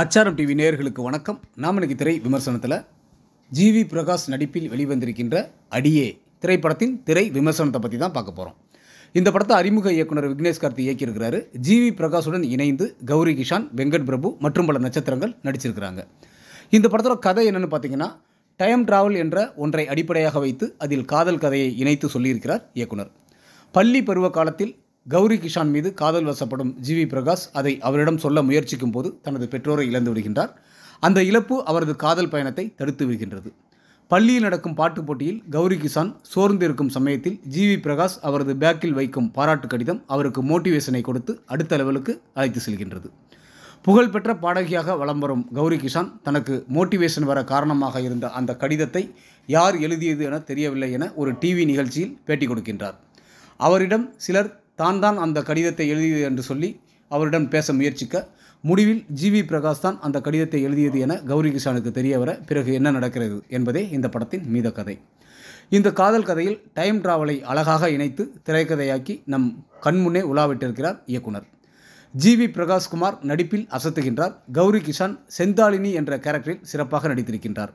ஆச்சாரம் டிவி நேயர்களுக்கு வணக்கம் நாம் இன்னைக்கு திரை விமர்சனத்தில் ஜிவி பிரகாஷ் நடிப்பில் வெளிவந்திருக்கின்ற அடியே திரைப்படத்தின் திரை விமர்சனத்தை பற்றி தான் பார்க்க போகிறோம் இந்த படத்தை அறிமுக இயக்குனர் விக்னேஷ் கார்த்தி இயக்கியிருக்கிறாரு ஜிவி பிரகாஷுடன் இணைந்து கௌரி கிஷான் வெங்கட் பிரபு மற்றும் பல நட்சத்திரங்கள் நடிச்சிருக்கிறாங்க இந்த படத்தோட கதை என்னென்னு பார்த்தீங்கன்னா டைம் டிராவல் என்ற ஒன்றை அடிப்படையாக வைத்து அதில் காதல் கதையை இணைத்து சொல்லியிருக்கிறார் இயக்குனர் பள்ளி பருவ காலத்தில் கௌரி கிஷான் மீது காதல் வசப்படும் ஜி வி பிரகாஷ் அதை அவரிடம் சொல்ல முயற்சிக்கும் போது தனது பெற்றோரை இழந்து விடுகின்றார் அந்த இழப்பு அவரது காதல் பயணத்தை தடுத்து விடுகின்றது பள்ளியில் நடக்கும் பாட்டுப் போட்டியில் கௌரி கிஷான் சோர்ந்திருக்கும் சமயத்தில் ஜி வி பிரகாஷ் அவரது பேக்கில் வைக்கும் பாராட்டு கடிதம் அவருக்கு மோட்டிவேஷனை கொடுத்து அடுத்த லெவலுக்கு அழைத்து செல்கின்றது புகழ்பெற்ற பாடகியாக வலம் வரும் கௌரி கிஷான் தனக்கு மோட்டிவேஷன் வர காரணமாக இருந்த அந்த கடிதத்தை யார் எழுதியது என தெரியவில்லை என ஒரு டிவி நிகழ்ச்சியில் பேட்டி கொடுக்கின்றார் அவரிடம் சிலர் தான் தான் அந்த கடிதத்தை எழுதியது என்று சொல்லி அவரிடம் பேச முயற்சிக்க முடிவில் ஜி வி பிரகாஷ் தான் அந்த கடிதத்தை எழுதியது என கௌரி கிஷானுக்கு தெரிய வர பிறகு என்ன நடக்கிறது என்பதே இந்த படத்தின் மீத கதை இந்த காதல் கதையில் டைம் டிராவலை அழகாக இணைத்து திரைக்கதையாக்கி நம் கண்முன்னே உலாவிட்டிருக்கிறார் இயக்குனர் ஜி வி பிரகாஷ்குமார் நடிப்பில் அசத்துகின்றார் கௌரி கிஷான் செந்தாளினி என்ற கேரக்டரில் சிறப்பாக நடித்திருக்கின்றார்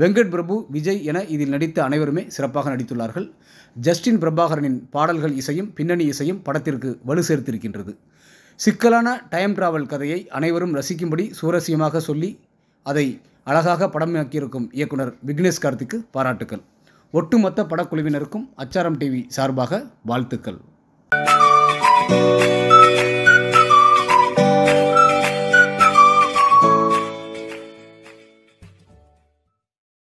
வெங்கட் பிரபு விஜய் என இதில் நடித்த அனைவருமே சிறப்பாக நடித்துள்ளார்கள் ஜஸ்டின் பிரபாகரனின் பாடல்கள் இசையும் பின்னணி இசையும் படத்திற்கு வலு சேர்த்திருக்கின்றது சிக்கலான டைம் டிராவல் கதையை அனைவரும் ரசிக்கும்படி சுவாரஸ்யமாக சொல்லி அதை அழகாக படமாக்கியிருக்கும் இயக்குனர் விக்னேஷ் கார்த்திக்கு பாராட்டுக்கள் ஒட்டுமொத்த படக்குழுவினருக்கும் அச்சாரம் டிவி சார்பாக வாழ்த்துக்கள்